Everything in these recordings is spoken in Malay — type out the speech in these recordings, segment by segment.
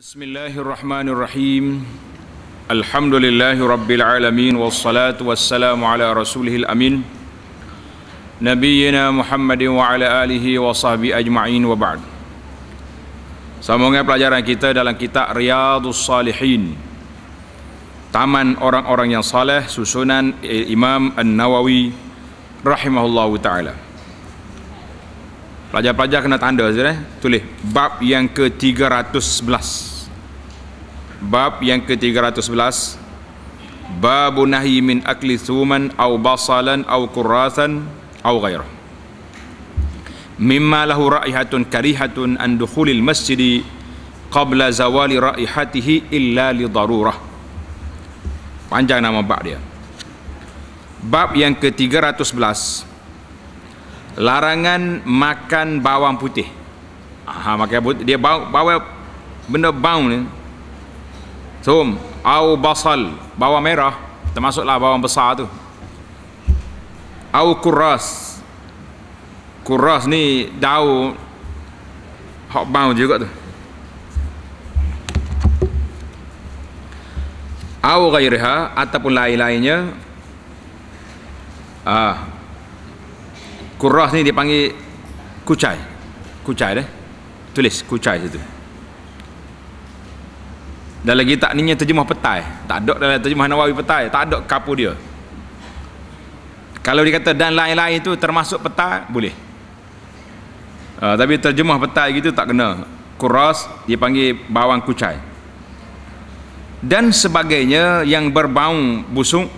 Bismillahirrahmanirrahim. الله الرحمن الرحيم الحمد لله رب العالمين والصلاة والسلام على رسوله الأمين نبينا محمد وعلى آله وصحبه أجمعين وبعد Semoga pelajaran kita dalam kitab Riyadus Salihin Taman orang-orang yang saleh susunan Imam An-Nawawi rahimahullahu taala. Pelajar-pelajar kena tanda saja eh. Tulis bab yang ke-311. Bab yang ke-311 bab nahi min akli thuman au basalan au kurasan au ghairah mimma lahu raihatun karihatun an dukhulil masjidi qabla zawali raihatihi illa li darurah panjang nama bab dia bab yang ke 311 larangan makan bawang putih. Ha makan putih. dia bau bawa benda bau ni. sum au basal, bawang merah termasuklah bawang besar tu. Au kuras. Kuras ni daun hak bau juga tu. Au ghairiha ataupun lain-lainnya. Ah, Kurah ni dipanggil kucai. Kucai dah. Tulis kucai situ. Dan lagi tak ninya terjemah petai. Tak ada dalam terjemah Nawawi petai, tak ada kapu dia. Kalau dikata dan lain-lain tu termasuk petai, boleh. Uh, tapi terjemah petai gitu tak kena. Kuras dipanggil bawang kucai. Dan sebagainya yang berbau busuk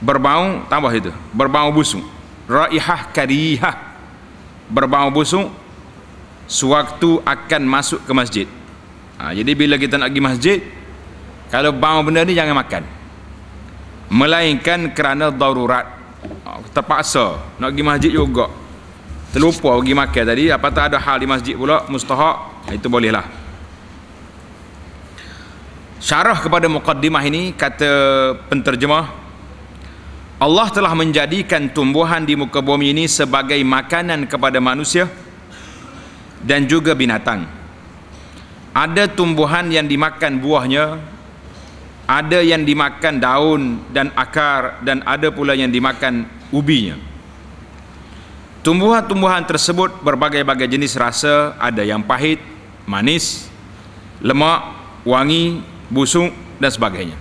berbau tambah itu, berbau busuk raihah karihah berbau busuk sewaktu akan masuk ke masjid ha, jadi bila kita nak pergi masjid kalau bau benda ni jangan makan melainkan kerana darurat ha, terpaksa nak pergi masjid juga terlupa pergi makan tadi apatah ada hal di masjid pula mustahak ha, itu bolehlah syarah kepada muqaddimah ini kata penterjemah Allah telah menjadikan tumbuhan di muka bumi ini sebagai makanan kepada manusia dan juga binatang. Ada tumbuhan yang dimakan buahnya, ada yang dimakan daun dan akar dan ada pula yang dimakan ubinya. Tumbuhan-tumbuhan tersebut berbagai-bagai jenis rasa, ada yang pahit, manis, lemak, wangi, busuk dan sebagainya.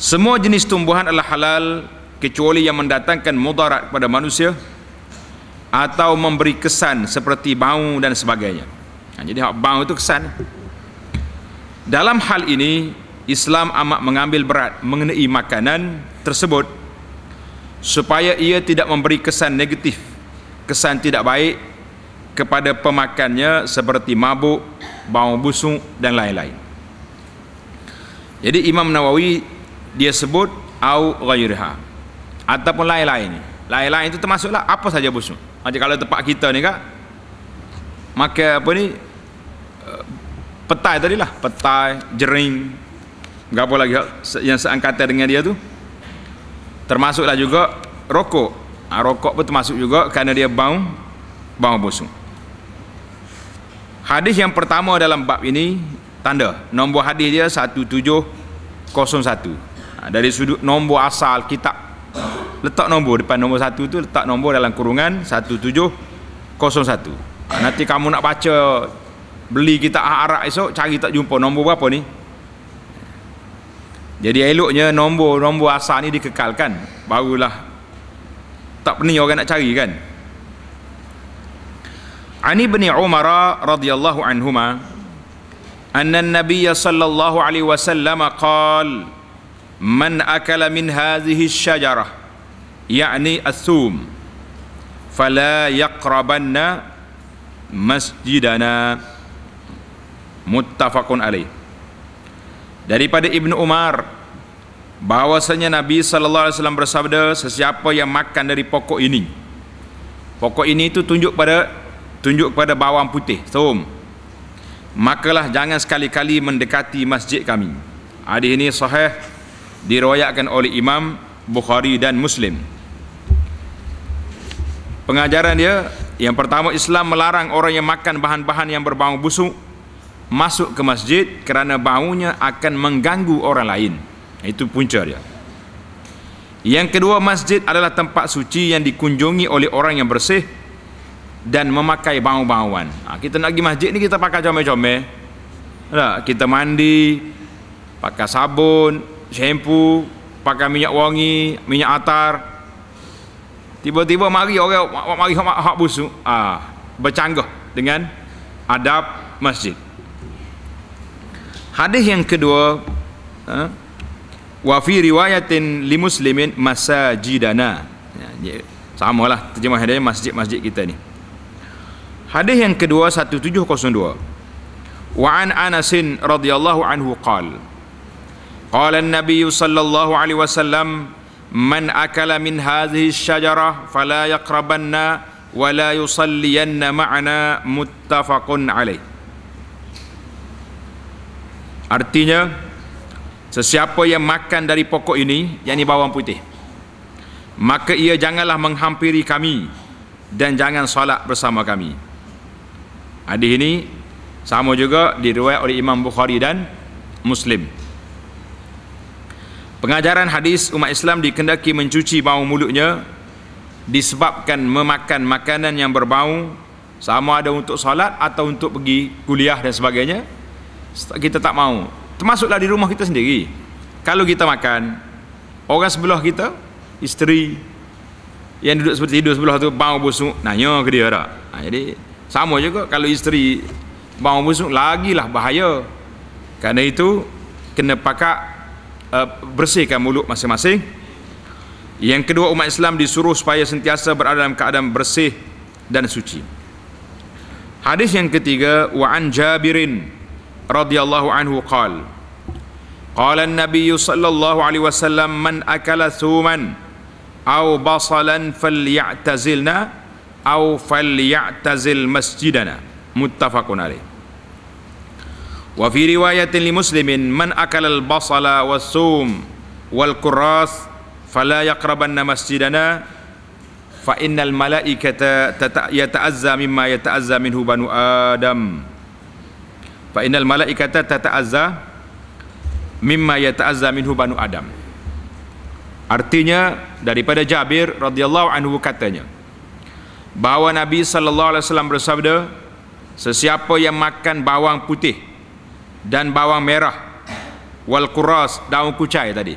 Semua jenis tumbuhan adalah halal kecuali yang mendatangkan mudarat kepada manusia atau memberi kesan seperti bau dan sebagainya. Ha, jadi bau itu kesan. Dalam hal ini Islam amat mengambil berat mengenai makanan tersebut supaya ia tidak memberi kesan negatif, kesan tidak baik kepada pemakannya seperti mabuk, bau busuk dan lain-lain. Jadi Imam Nawawi dia sebut au ghayriha ataupun lain-lain lain-lain itu termasuklah apa saja busuk macam kalau tempat kita ni kak maka apa ni eh, petai tadi lah petai jering berapa lagi yang seangkatan dengan dia tu termasuklah juga rokok ha, rokok pun termasuk juga kerana dia bau bau busuk hadis yang pertama dalam bab ini tanda nombor hadis dia 1701 Ha, dari sudut nombor asal kitab letak nombor depan nombor satu tu letak nombor dalam kurungan 1701 ha, nanti kamu nak baca beli kitab Arak esok cari tak jumpa nombor berapa ni jadi eloknya nombor-nombor asal ni dikekalkan barulah tak pening orang nak cari kan Ani bin Umar radhiyallahu anhuma anna an-nabiy sallallahu alaihi wasallam qala man akala min hadhihi syajarah yakni asum fala yaqrabanna masjidana muttafaqun alaih daripada ibnu umar bahwasanya nabi sallallahu alaihi wasallam bersabda sesiapa yang makan dari pokok ini pokok ini itu tunjuk pada tunjuk kepada bawang putih thum makalah jangan sekali-kali mendekati masjid kami hadis ini sahih diriwayatkan oleh Imam Bukhari dan Muslim. Pengajaran dia, yang pertama Islam melarang orang yang makan bahan-bahan yang berbau busuk masuk ke masjid kerana baunya akan mengganggu orang lain. Itu punca dia. Yang kedua, masjid adalah tempat suci yang dikunjungi oleh orang yang bersih dan memakai bau-bauan. Ha, kita nak pergi masjid ni kita pakai comel-comel. Ha, kita mandi, pakai sabun, Sempu Pakai minyak wangi Minyak atar Tiba-tiba mari orang Mari hak, hak busuk ah, Bercanggah dengan Adab masjid Hadis yang kedua ah, Wa fi riwayatin li muslimin masajidana ya, Sama lah terjemah hadisnya masjid-masjid kita ni Hadis yang kedua 1702 Wa an Anasin radhiyallahu anhu qala Qala Nabi sallallahu alaihi wasallam man akala min hadhihi syajarah fala yaqrabanna wa la yusalliyanna ma'ana muttafaqun alaih Artinya sesiapa yang makan dari pokok ini yakni bawang putih maka ia janganlah menghampiri kami dan jangan salat bersama kami Hadis ini sama juga diriwayat oleh Imam Bukhari dan Muslim. Pengajaran hadis umat Islam dikendaki mencuci bau mulutnya disebabkan memakan makanan yang berbau sama ada untuk solat atau untuk pergi kuliah dan sebagainya kita tak mau termasuklah di rumah kita sendiri kalau kita makan orang sebelah kita isteri yang duduk seperti tidur sebelah tu bau busuk nanya ke dia tak ha, jadi sama juga kalau isteri bau busuk lagilah bahaya kerana itu kena pakak uh, bersihkan mulut masing-masing. Yang kedua umat Islam disuruh supaya sentiasa berada dalam keadaan bersih dan suci. Hadis yang ketiga wa an Jabirin radhiyallahu anhu qal Qala an-nabiy sallallahu alaihi wasallam man akala thuman aw basalan falyatazilna aw falyatazil masjidana muttafaqun alaih. Wa fi riwayatin li muslimin man akala al-basala was-sum wal-kurras fala yaqrabanna masjidana fa innal malaikata yata'azza mimma yata'azza minhu banu adam fa innal malaikata tata'azza mimma yata'azza minhu banu adam artinya daripada Jabir radhiyallahu anhu katanya bahawa Nabi sallallahu alaihi wasallam bersabda sesiapa yang makan bawang putih dan bawang merah wal kuras daun kucai tadi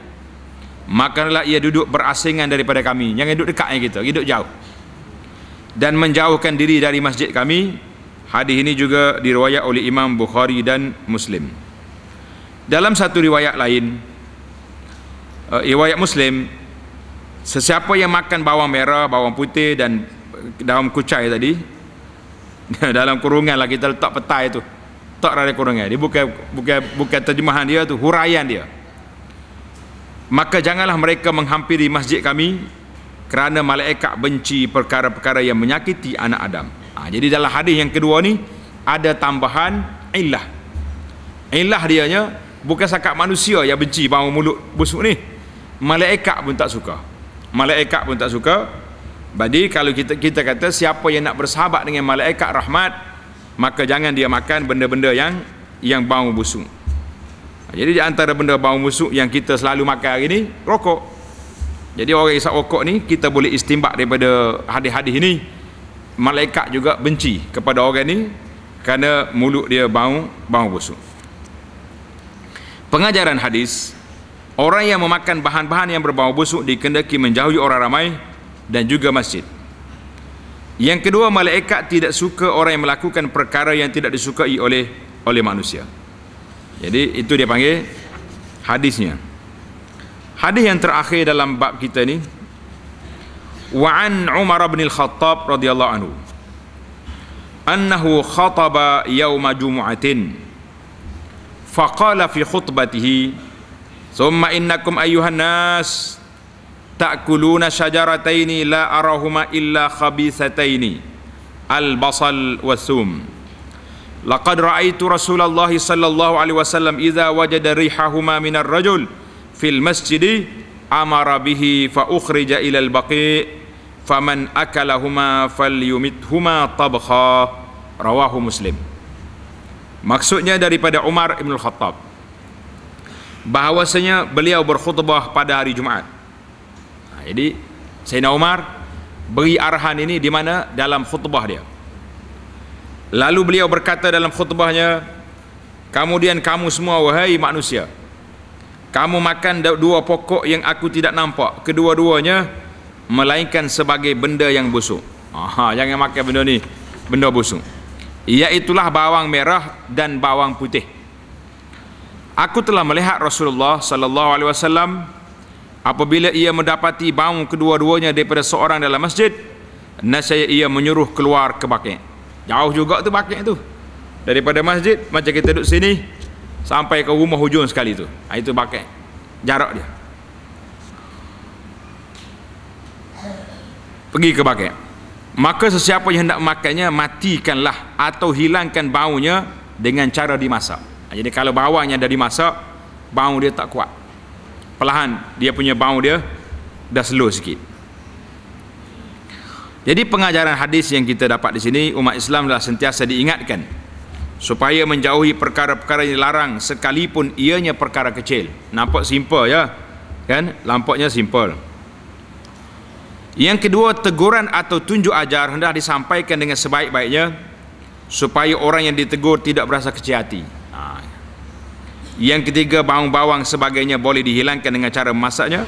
makanlah ia duduk berasingan daripada kami yang duduk dekat kita duduk jauh dan menjauhkan diri dari masjid kami hadis ini juga diriwayat oleh Imam Bukhari dan Muslim dalam satu riwayat lain eh, riwayat Muslim sesiapa yang makan bawang merah bawang putih dan daun kucai tadi dalam kurungan lah kita letak petai tu tak ada kurangnya eh. dia bukan bukan bukan terjemahan dia tu huraian dia maka janganlah mereka menghampiri masjid kami kerana malaikat benci perkara-perkara yang menyakiti anak Adam ha, jadi dalam hadis yang kedua ni ada tambahan illah dia nya. bukan sakat manusia yang benci bau mulut busuk ni malaikat pun tak suka malaikat pun tak suka jadi kalau kita kita kata siapa yang nak bersahabat dengan malaikat rahmat maka jangan dia makan benda-benda yang yang bau busuk. Jadi di antara benda bau busuk yang kita selalu makan hari ini rokok. Jadi orang isap rokok ni kita boleh istimbak daripada hadis-hadis ini malaikat juga benci kepada orang ni kerana mulut dia bau bau busuk. Pengajaran hadis orang yang memakan bahan-bahan yang berbau busuk dikendaki menjauhi orang ramai dan juga masjid. Yang kedua, malaikat tidak suka orang yang melakukan perkara yang tidak disukai oleh oleh manusia. Jadi itu dia panggil hadisnya. Hadis yang terakhir dalam bab kita ini wa an Umar bin Al-Khattab radhiyallahu anhu annahu khataba yawma jumu'atin faqala fi khutbatihi thumma innakum ayyuhan nas ta'kuluna syajarataini la arahuma illa khabithataini al-basal wasum laqad ra'aitu rasulullah sallallahu alaihi wasallam idza wajada rihahuma min ar-rajul fil masjidi amara bihi fa ukhrija ila al-baqi faman akalahuma falyumithuma tabkha rawahu muslim maksudnya daripada Umar ibn khattab bahwasanya beliau berkhutbah pada hari Jumaat jadi Sayyidina Umar beri arahan ini di mana dalam khutbah dia lalu beliau berkata dalam khutbahnya kemudian kamu semua wahai manusia kamu makan dua pokok yang aku tidak nampak kedua-duanya melainkan sebagai benda yang busuk Aha, jangan makan benda ni benda busuk iaitulah bawang merah dan bawang putih aku telah melihat Rasulullah sallallahu alaihi wasallam apabila ia mendapati bau kedua-duanya daripada seorang dalam masjid nasaya ia menyuruh keluar ke bakit jauh juga tu bakit tu daripada masjid macam kita duduk sini sampai ke rumah hujung sekali tu ha, itu bakit jarak dia pergi ke bakit maka sesiapa yang hendak makannya matikanlah atau hilangkan baunya dengan cara dimasak ha, jadi kalau bawahnya dah dimasak bau dia tak kuat perlahan dia punya bau dia dah slow sikit jadi pengajaran hadis yang kita dapat di sini umat Islam telah sentiasa diingatkan supaya menjauhi perkara-perkara yang larang sekalipun ianya perkara kecil nampak simple ya kan lampaknya simple yang kedua teguran atau tunjuk ajar hendak disampaikan dengan sebaik-baiknya supaya orang yang ditegur tidak berasa kecil hati yang ketiga bawang-bawang sebagainya boleh dihilangkan dengan cara masaknya.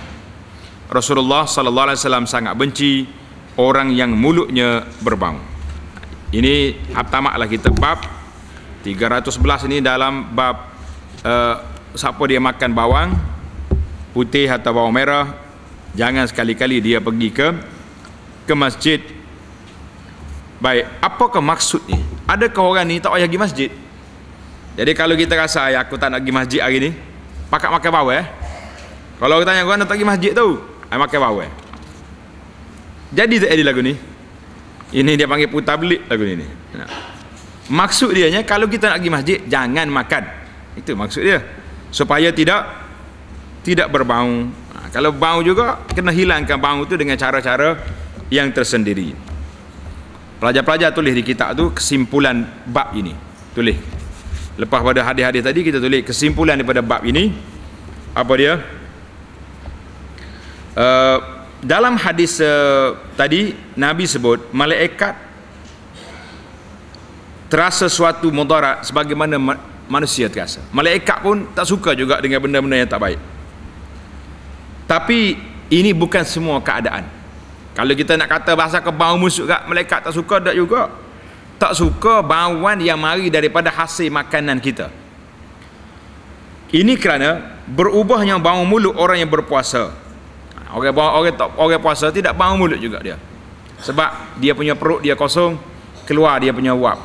Rasulullah sallallahu alaihi wasallam sangat benci orang yang mulutnya berbau ini hatamaklah kita bab 311 ini dalam bab uh, siapa dia makan bawang putih atau bawang merah jangan sekali-kali dia pergi ke ke masjid baik apakah maksudnya adakah orang ni tak payah pergi masjid jadi kalau kita rasa ya aku tak nak pergi masjid hari ni, pakak makan bawah eh. Kalau kita tanya gua nak pergi masjid tu, ai makan bawah. Jadi tak jadi lagu ni. Ini dia panggil putar belik lagu ni ni. Maksud dia nya kalau kita nak pergi masjid jangan makan. Itu maksud dia. Supaya tidak tidak berbau. Ha, kalau bau juga kena hilangkan bau tu dengan cara-cara yang tersendiri. Pelajar-pelajar tulis di kitab tu kesimpulan bab ini. Tulis lepas pada hadis-hadis tadi kita tulis kesimpulan daripada bab ini apa dia uh, dalam hadis uh, tadi Nabi sebut malaikat terasa suatu mudarat sebagaimana ma manusia terasa malaikat pun tak suka juga dengan benda-benda yang tak baik tapi ini bukan semua keadaan kalau kita nak kata bahasa kebang musuh juga malaikat tak suka tak juga tak suka bauan yang mari daripada hasil makanan kita. Ini kerana berubahnya bau mulut orang yang berpuasa. Orang orang orang, orang puasa tidak bau mulut juga dia. Sebab dia punya perut dia kosong, keluar dia punya wap.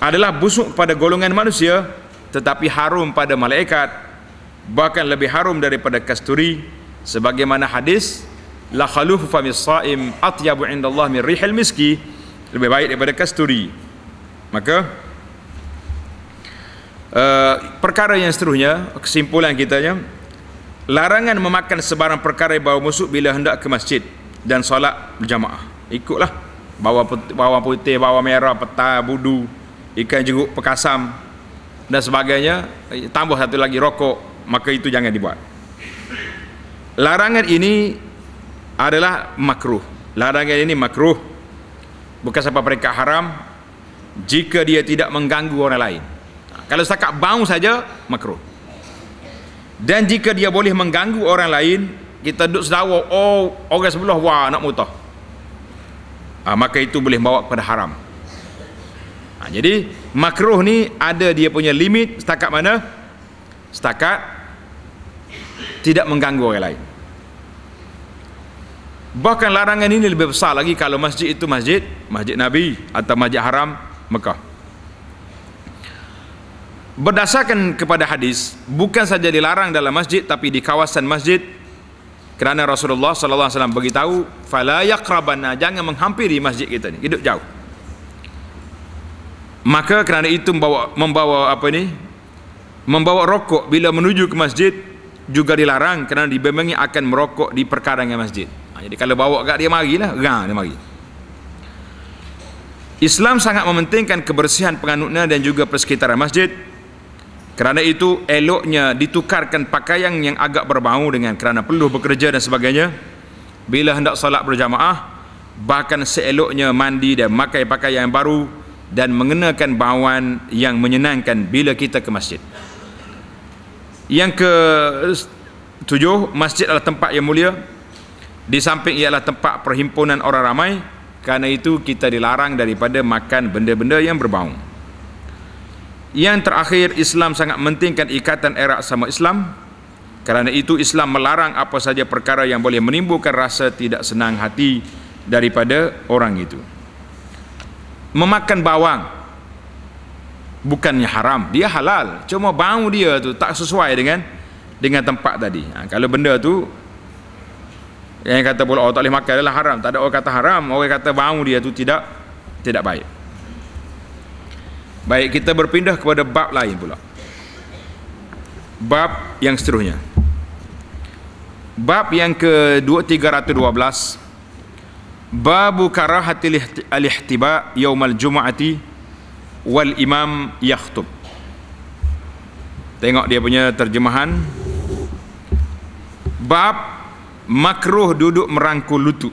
Adalah busuk pada golongan manusia tetapi harum pada malaikat bahkan lebih harum daripada kasturi sebagaimana hadis la khalufu fa misaim atyabu Indallah min rihil miski lebih baik daripada kasturi maka uh, perkara yang seterusnya kesimpulan kitanya larangan memakan sebarang perkara yang bawa musuh bila hendak ke masjid dan solat berjamaah ikutlah bawa putih, bawang putih, bawa merah, peta, budu ikan jeruk, pekasam dan sebagainya eh, tambah satu lagi rokok maka itu jangan dibuat larangan ini adalah makruh larangan ini makruh bukan sampai peringkat haram jika dia tidak mengganggu orang lain ha, kalau setakat bau saja makruh dan jika dia boleh mengganggu orang lain kita duduk sedawa oh orang sebelah wah nak mutah ha, maka itu boleh bawa kepada haram ha, jadi makruh ni ada dia punya limit setakat mana setakat tidak mengganggu orang lain Bahkan larangan ini lebih besar lagi kalau masjid itu masjid masjid Nabi atau masjid haram Mekah. Berdasarkan kepada hadis, bukan saja dilarang dalam masjid tapi di kawasan masjid kerana Rasulullah SAW alaihi wasallam beritahu fala yaqrabanna jangan menghampiri masjid kita ni, hidup jauh. Maka kerana itu membawa membawa apa ni? Membawa rokok bila menuju ke masjid juga dilarang kerana dibimbingi akan merokok di perkarangan masjid. Ah, jadi kalau bawa kat dia marilah, gang dia mari. Islam sangat mementingkan kebersihan penganutnya dan juga persekitaran masjid. Kerana itu eloknya ditukarkan pakaian yang agak berbau dengan kerana perlu bekerja dan sebagainya. Bila hendak salat berjamaah, bahkan seeloknya mandi dan memakai pakaian yang baru dan mengenakan bauan yang menyenangkan bila kita ke masjid. Yang ke tujuh, masjid adalah tempat yang mulia di samping ialah tempat perhimpunan orang ramai kerana itu kita dilarang daripada makan benda-benda yang berbau yang terakhir Islam sangat mentingkan ikatan erat sama Islam kerana itu Islam melarang apa saja perkara yang boleh menimbulkan rasa tidak senang hati daripada orang itu memakan bawang bukannya haram dia halal cuma bau dia tu tak sesuai dengan dengan tempat tadi ha, kalau benda tu yang kata pula oh, tak boleh makan adalah haram tak ada orang kata haram orang kata bau dia tu tidak tidak baik baik kita berpindah kepada bab lain pula bab yang seterusnya bab yang ke 2312 babu karahatil alihtiba yaumal jumaati wal imam yakhtub tengok dia punya terjemahan bab makruh duduk merangkul lutut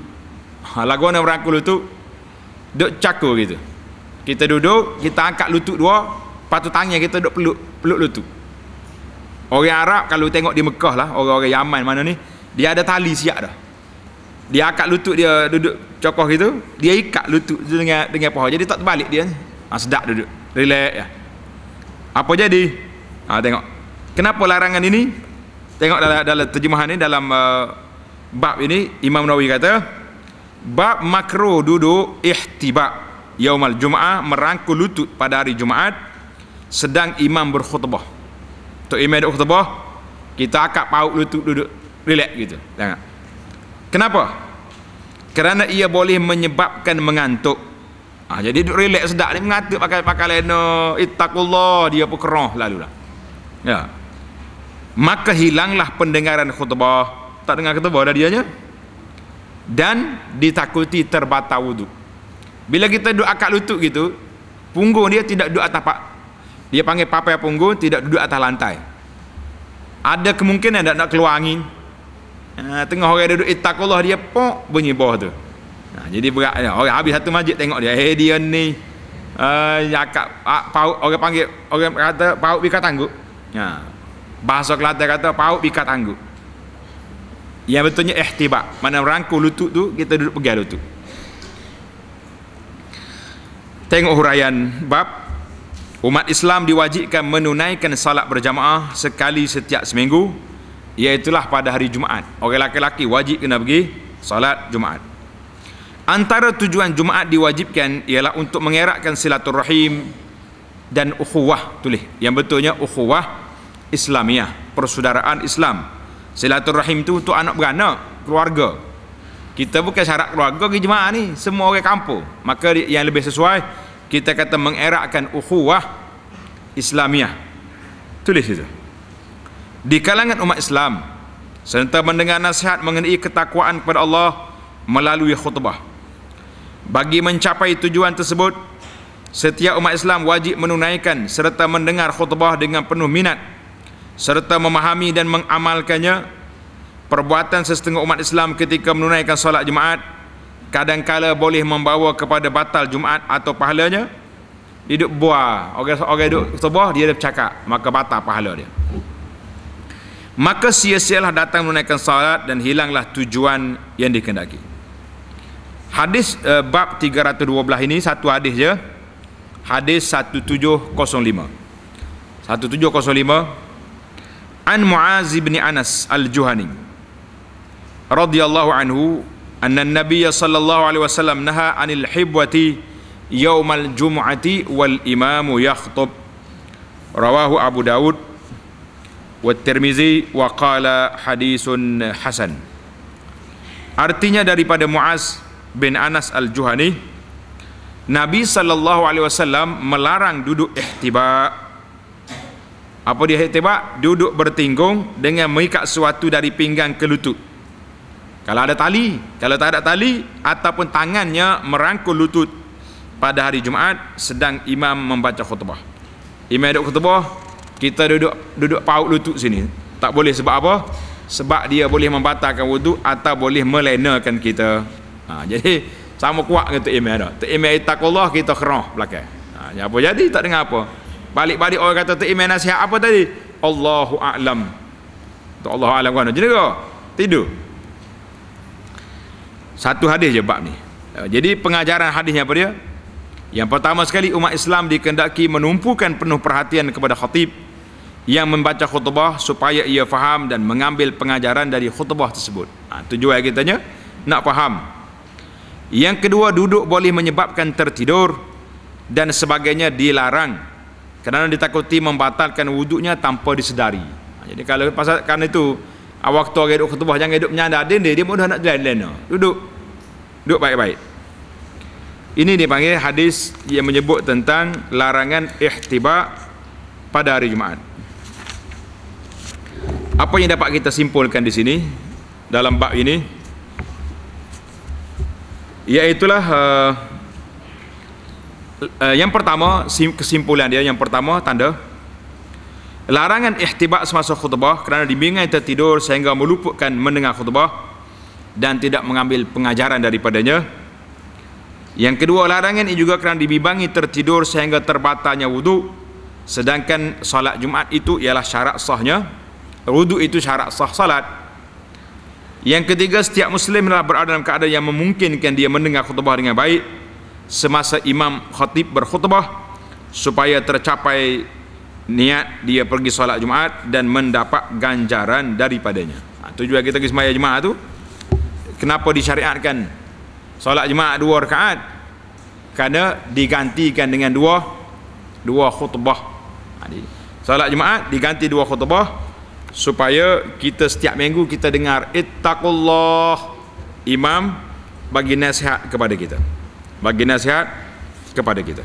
ha, lagu mana merangkul lutut duduk cakur gitu kita duduk kita angkat lutut dua patut tangan kita duduk peluk peluk lutut orang Arab kalau tengok di Mekah lah orang-orang Yaman mana ni dia ada tali siap dah dia angkat lutut dia duduk cokoh gitu dia ikat lutut dengan dengan pohon jadi tak terbalik dia ha, sedap duduk relax ya. apa jadi ha, tengok kenapa larangan ini tengok dalam, dalam terjemahan ini dalam uh, bab ini Imam Nawawi kata bab makro duduk ihtibak yaumal jumaah merangkul lutut pada hari Jumaat sedang imam berkhutbah untuk imam ada khutbah kita akak paut lutut duduk relax gitu tengok kenapa kerana ia boleh menyebabkan mengantuk ha, jadi duduk relax sedap ni mengantuk pakai pakai lena itakullah dia pun keroh lalu lah ya maka hilanglah pendengaran khutbah tak dengar kata bawa dia dan ditakuti terbatal wudu bila kita duduk akak lutut gitu punggung dia tidak duduk atas pak dia panggil papai punggung tidak duduk atas lantai ada kemungkinan tak nak keluar angin ah, tengah orang duduk itakullah dia pok bunyi bawah tu ah, jadi berat orang habis satu majid tengok dia hey eh, dia ni uh, akak ak, paut orang panggil orang kata paut bika tangguh nah, bahasa kelantan kata paut bika tangguh yang betulnya ihtibak mana rangkul lutut tu kita duduk pegang lutut tengok huraian bab umat Islam diwajibkan menunaikan salat berjamaah sekali setiap seminggu iaitulah pada hari Jumaat orang laki-laki wajib kena pergi salat Jumaat antara tujuan Jumaat diwajibkan ialah untuk mengeratkan silaturahim dan ukhuwah tulis yang betulnya ukhuwah Islamiah persaudaraan Islam silaturahim tu untuk anak beranak keluarga kita bukan syarat keluarga ke jemaah ni semua orang kampung maka yang lebih sesuai kita kata mengerakkan ukhuwah Islamiah tulis itu di kalangan umat Islam serta mendengar nasihat mengenai ketakwaan kepada Allah melalui khutbah bagi mencapai tujuan tersebut setiap umat Islam wajib menunaikan serta mendengar khutbah dengan penuh minat serta memahami dan mengamalkannya perbuatan sesetengah umat Islam ketika menunaikan solat Jumaat kadangkala boleh membawa kepada batal Jumaat atau pahalanya dia duduk buah orang, orang duduk sebuah dia bercakap maka batal pahala dia maka sia-sialah datang menunaikan salat dan hilanglah tujuan yang dikendaki hadis uh, bab 312 ini satu hadis je hadis 1705 1705 An Muaz bin Anas Al-Juhani radhiyallahu anhu anna an-nabiy sallallahu alaihi wasallam naha anil hibwati yaumal jum'ati wal imamu yakhthub rawahu Abu Daud wa Tirmizi wa qala hadisun hasan Artinya daripada Muaz bin Anas Al-Juhani Nabi sallallahu alaihi wasallam melarang duduk ihtibar apa dia hak Duduk bertinggung dengan mengikat sesuatu dari pinggang ke lutut. Kalau ada tali, kalau tak ada tali ataupun tangannya merangkul lutut pada hari Jumaat sedang imam membaca khutbah. Imam duduk khutbah, kita duduk duduk paut lutut sini. Tak boleh sebab apa? Sebab dia boleh membatalkan wuduk atau boleh melenakan kita. Ha, jadi sama kuat dengan tu imam dah. Tu imam takullah kita kerah belakang. Ha, apa jadi tak dengar apa? balik-balik orang kata tu iman nasihat apa tadi Allahu a'lam tu Allahu a'lam kan jadi tidur satu hadis je bab ni ya, jadi pengajaran hadisnya apa dia yang pertama sekali umat Islam dikendaki menumpukan penuh perhatian kepada khatib yang membaca khutbah supaya ia faham dan mengambil pengajaran dari khutbah tersebut ha, tujuan kita nya nak faham yang kedua duduk boleh menyebabkan tertidur dan sebagainya dilarang kerana ditakuti membatalkan wuduknya tanpa disedari jadi kalau pasal kerana itu waktu orang duduk khutbah jangan duduk menyandar dia dia, dia mudah nak jalan-jalan duduk duduk baik-baik ini panggil hadis yang menyebut tentang larangan ihtibak pada hari Jumaat apa yang dapat kita simpulkan di sini dalam bab ini iaitulah uh, uh, yang pertama kesimpulan dia yang pertama tanda larangan ihtibak semasa khutbah kerana dibingai tertidur sehingga melupakan mendengar khutbah dan tidak mengambil pengajaran daripadanya yang kedua larangan ini juga kerana dibingai tertidur sehingga terbatalnya wudhu sedangkan salat jumat itu ialah syarat sahnya wudu itu syarat sah salat yang ketiga setiap muslim adalah berada dalam keadaan yang memungkinkan dia mendengar khutbah dengan baik semasa imam khatib berkhutbah supaya tercapai niat dia pergi solat Jumaat dan mendapat ganjaran daripadanya. Itu ha, juga kita pergi sembahyang Jumaat tu. Kenapa disyariatkan solat Jumaat dua rakaat? Karena digantikan dengan dua dua khutbah. Jadi ha, solat Jumaat diganti dua khutbah supaya kita setiap minggu kita dengar ittaqullah imam bagi nasihat kepada kita bagi nasihat kepada kita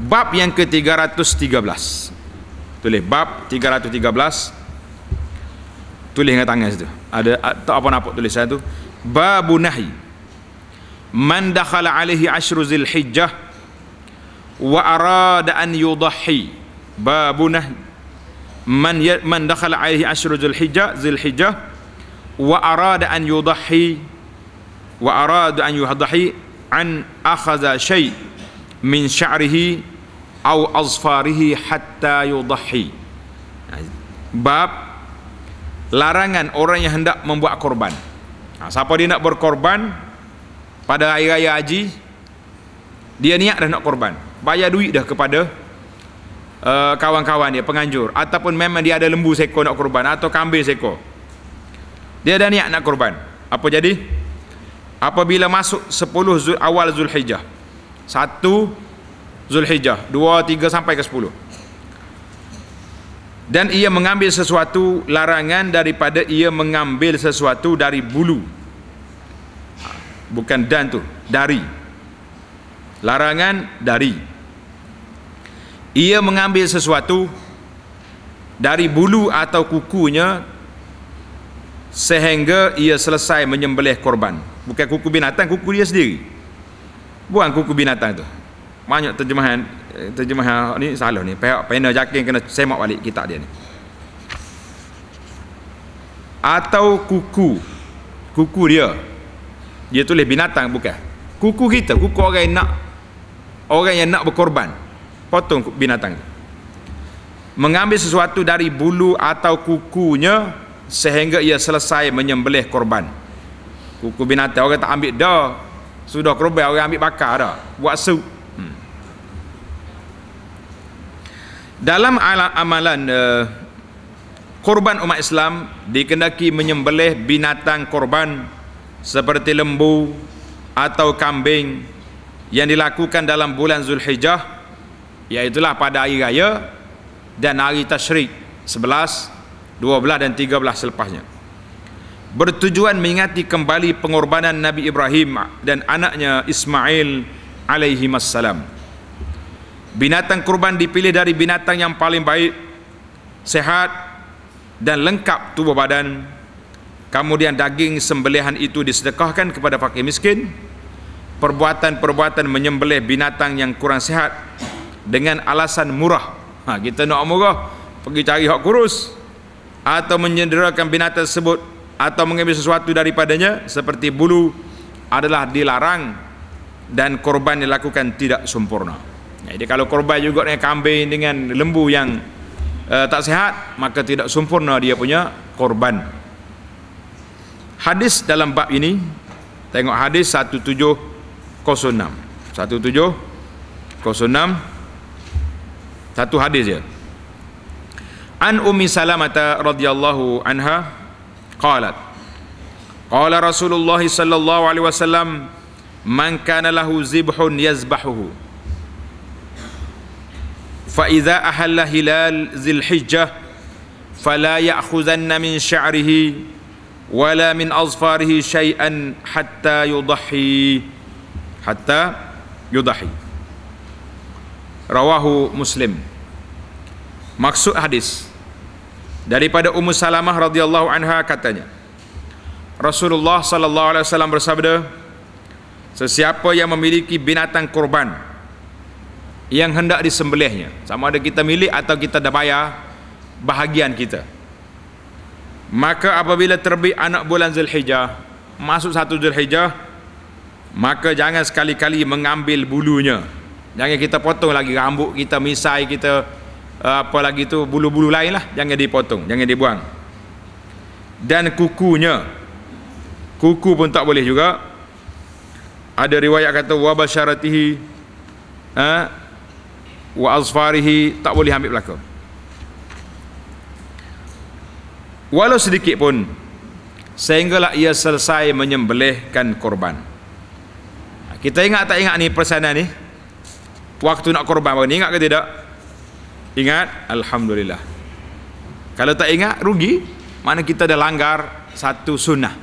bab yang ke-313 tulis bab 313 tulis dengan tangan situ ada tak apa nak tulis saya tu babu nahi man dakhala alaihi ashru zilhijjah wa arada an yudahi babu nahi man ya, man dakhala alaihi ashru zilhijjah zilhijjah wa arada an yudahi wa arada an yuhdahi an akhadha shay min sya'rihi aw azfarihi hatta yudahi bab larangan orang yang hendak membuat korban nah, ha, siapa dia nak berkorban pada hari raya haji dia niat dah nak korban bayar duit dah kepada eh, kawan-kawan uh, dia penganjur ataupun memang dia ada lembu seko nak korban atau kambing seko. dia dah niat nak korban apa jadi? apabila masuk 10 Zul, awal Zulhijjah 1 Zulhijjah 2 3 sampai ke 10 dan ia mengambil sesuatu larangan daripada ia mengambil sesuatu dari bulu ha, bukan dan tu dari larangan dari ia mengambil sesuatu dari bulu atau kukunya sehingga ia selesai menyembelih korban bukan kuku binatang kuku dia sendiri buang kuku binatang tu banyak terjemahan eh, terjemahan ni salah ni pihak pena jakin kena semak balik kitab dia ni atau kuku kuku dia dia tulis binatang bukan kuku kita kuku orang yang nak orang yang nak berkorban potong binatang tu mengambil sesuatu dari bulu atau kukunya sehingga ia selesai menyembelih korban kuku binatang orang tak ambil dah sudah kerubai orang ambil bakar dah buat sup hmm. dalam amalan uh, eh, korban umat Islam dikendaki menyembelih binatang korban seperti lembu atau kambing yang dilakukan dalam bulan Zulhijjah iaitulah pada hari raya dan hari tashrik 11, 12 dan 13 selepasnya bertujuan mengingati kembali pengorbanan Nabi Ibrahim dan anaknya Ismail alaihi masallam. Binatang kurban dipilih dari binatang yang paling baik, sehat dan lengkap tubuh badan. Kemudian daging sembelihan itu disedekahkan kepada fakir miskin. Perbuatan-perbuatan menyembelih binatang yang kurang sehat dengan alasan murah. Ha, kita nak murah, pergi cari hak kurus atau menyederakan binatang tersebut atau mengambil sesuatu daripadanya seperti bulu adalah dilarang dan korban dilakukan tidak sempurna. Jadi kalau korban juga dengan kambing dengan lembu yang uh, tak sehat maka tidak sempurna dia punya korban. Hadis dalam bab ini tengok hadis 1706. 1706 satu hadis ya. An Ummi Salamah radhiyallahu anha qalat qala rasulullah sallallahu alaihi wasallam man kana lahu zibhun yazbahuhu fa idza ahalla hilal zilhijjah fala ya'khudhanna min sha'rihi wala min azfarihi shay'an hatta yudhi hatta yudhi rawahu muslim maksud hadis daripada Ummu Salamah radhiyallahu anha katanya Rasulullah sallallahu alaihi wasallam bersabda sesiapa yang memiliki binatang kurban yang hendak disembelihnya sama ada kita milik atau kita dah bayar bahagian kita maka apabila terbit anak bulan Zulhijjah masuk satu Zulhijjah maka jangan sekali-kali mengambil bulunya jangan kita potong lagi rambut kita misai kita Eh, apalagi tu bulu-bulu lain lah jangan dipotong jangan dibuang dan kukunya kuku pun tak boleh juga ada riwayat kata wa basharatihi ha? wa azfarihi tak boleh ambil belaka walau sedikit pun sehinggalah ia selesai menyembelihkan korban kita ingat tak ingat ni persanan ni waktu nak korban ni ingat ke tidak ingat Alhamdulillah kalau tak ingat rugi mana kita dah langgar satu sunnah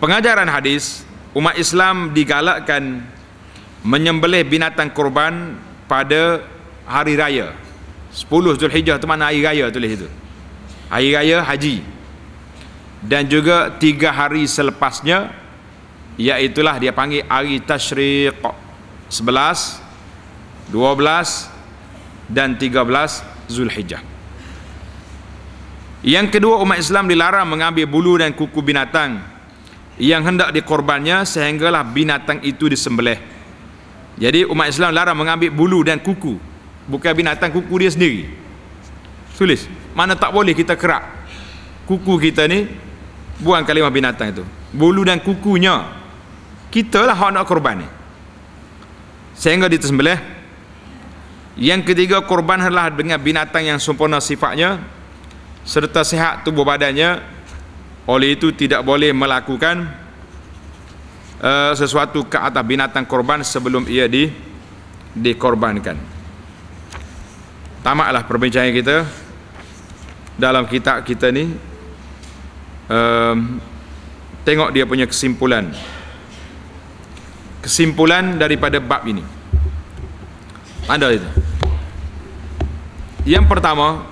pengajaran hadis umat Islam digalakkan menyembelih binatang kurban pada hari raya 10 Dhul Hijjah tu mana hari raya tulis itu hari raya haji dan juga tiga hari selepasnya iaitulah dia panggil hari tashriq 11 12 dan 13 Zulhijjah. Yang kedua umat Islam dilarang mengambil bulu dan kuku binatang yang hendak dikorbannya sehinggalah binatang itu disembelih. Jadi umat Islam larang mengambil bulu dan kuku bukan binatang kuku dia sendiri. Tulis, mana tak boleh kita kerak kuku kita ni buang kalimah binatang itu. Bulu dan kukunya kitalah hak nak korban ni. Sehingga ditersembelih yang ketiga korban adalah dengan binatang yang sempurna sifatnya serta sehat tubuh badannya. Oleh itu tidak boleh melakukan uh, sesuatu ke atas binatang korban sebelum ia di dikorbankan. Tamatlah perbincangan kita dalam kitab kita ni. Um, tengok dia punya kesimpulan. Kesimpulan daripada bab ini. Ada itu. Yang pertama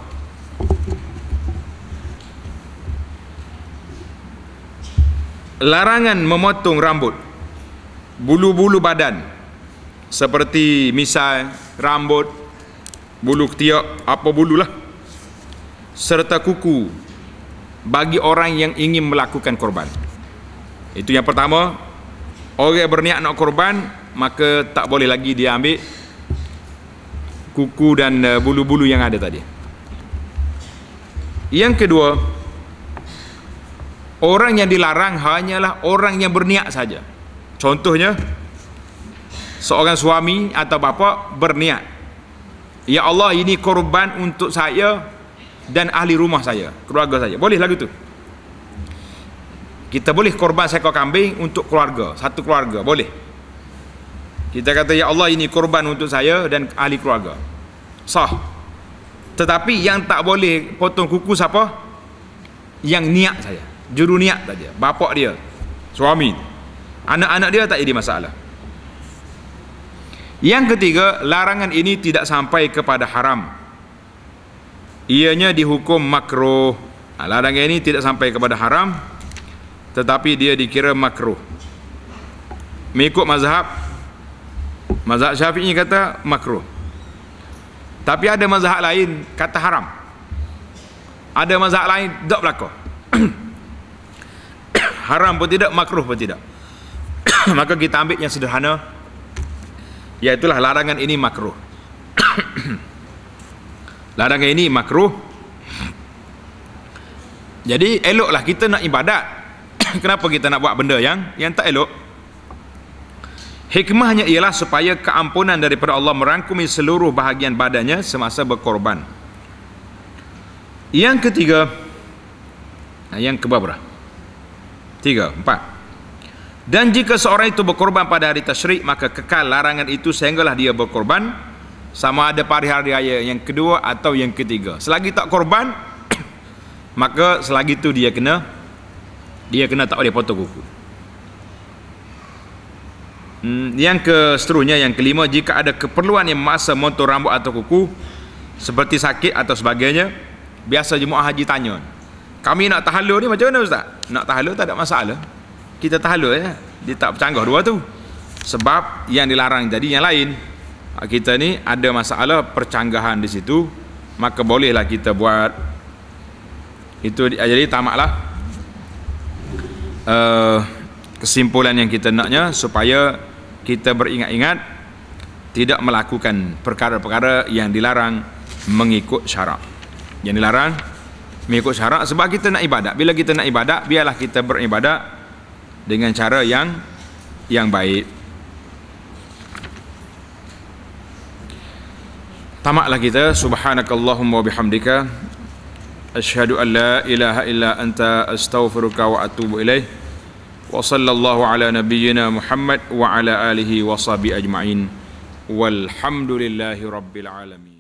larangan memotong rambut bulu-bulu badan seperti misal rambut bulu ketiak apa bululah serta kuku bagi orang yang ingin melakukan korban itu yang pertama orang berniat nak korban maka tak boleh lagi diambil kuku dan eh, bulu-bulu yang ada tadi yang kedua orang yang dilarang hanyalah orang yang berniat saja contohnya seorang suami atau bapa berniat ya Allah ini korban untuk saya dan ahli rumah saya keluarga saya boleh lagu tu kita boleh korban seekor kambing untuk keluarga satu keluarga boleh kita kata ya Allah ini korban untuk saya dan ahli keluarga. Sah. Tetapi yang tak boleh potong kuku siapa? Yang niat saya. Juru niat saja. Bapak dia. Suami. Anak-anak dia tak jadi masalah. Yang ketiga, larangan ini tidak sampai kepada haram. Ianya dihukum makruh. Ha, larangan ini tidak sampai kepada haram. Tetapi dia dikira makruh. Mengikut mazhab, Mazhab Syafi'i kata makruh. Tapi ada mazhab lain kata haram. Ada mazhab lain tak berlaku. haram pun tidak, makruh pun tidak. Maka kita ambil yang sederhana iaitu larangan ini makruh. larangan ini makruh. Jadi eloklah kita nak ibadat. Kenapa kita nak buat benda yang yang tak elok? Hikmahnya ialah supaya keampunan daripada Allah merangkumi seluruh bahagian badannya semasa berkorban. Yang ketiga, ha, yang keberapa? Tiga, empat. Dan jika seorang itu berkorban pada hari tasyrik, maka kekal larangan itu sehinggalah dia berkorban sama ada pada hari raya yang kedua atau yang ketiga. Selagi tak korban, maka selagi itu dia kena dia kena tak boleh potong kuku. Hmm, yang keseterusnya yang kelima jika ada keperluan yang masa motor rambut atau kuku seperti sakit atau sebagainya biasa jemaah haji tanya kami nak tahalul ni macam mana ustaz nak tahalul tak ada masalah kita tahalul ya dia tak bercanggah dua tu sebab yang dilarang jadi yang lain ah, kita ni ada masalah percanggahan di situ maka bolehlah kita buat itu ah, jadi tamaklah uh, kesimpulan yang kita naknya supaya kita beringat-ingat tidak melakukan perkara-perkara yang dilarang mengikut syarak. Yang dilarang mengikut syarak sebab kita nak ibadat. Bila kita nak ibadat, biarlah kita beribadat dengan cara yang yang baik. Tamaklah kita subhanakallahumma wa bihamdika asyhadu an ilaha illa anta astaghfiruka wa atubu ilaihi wa sallallahu ala nabiyyina Muhammad wa ala alihi wa sahbihi ajma'in walhamdulillahi rabbil alamin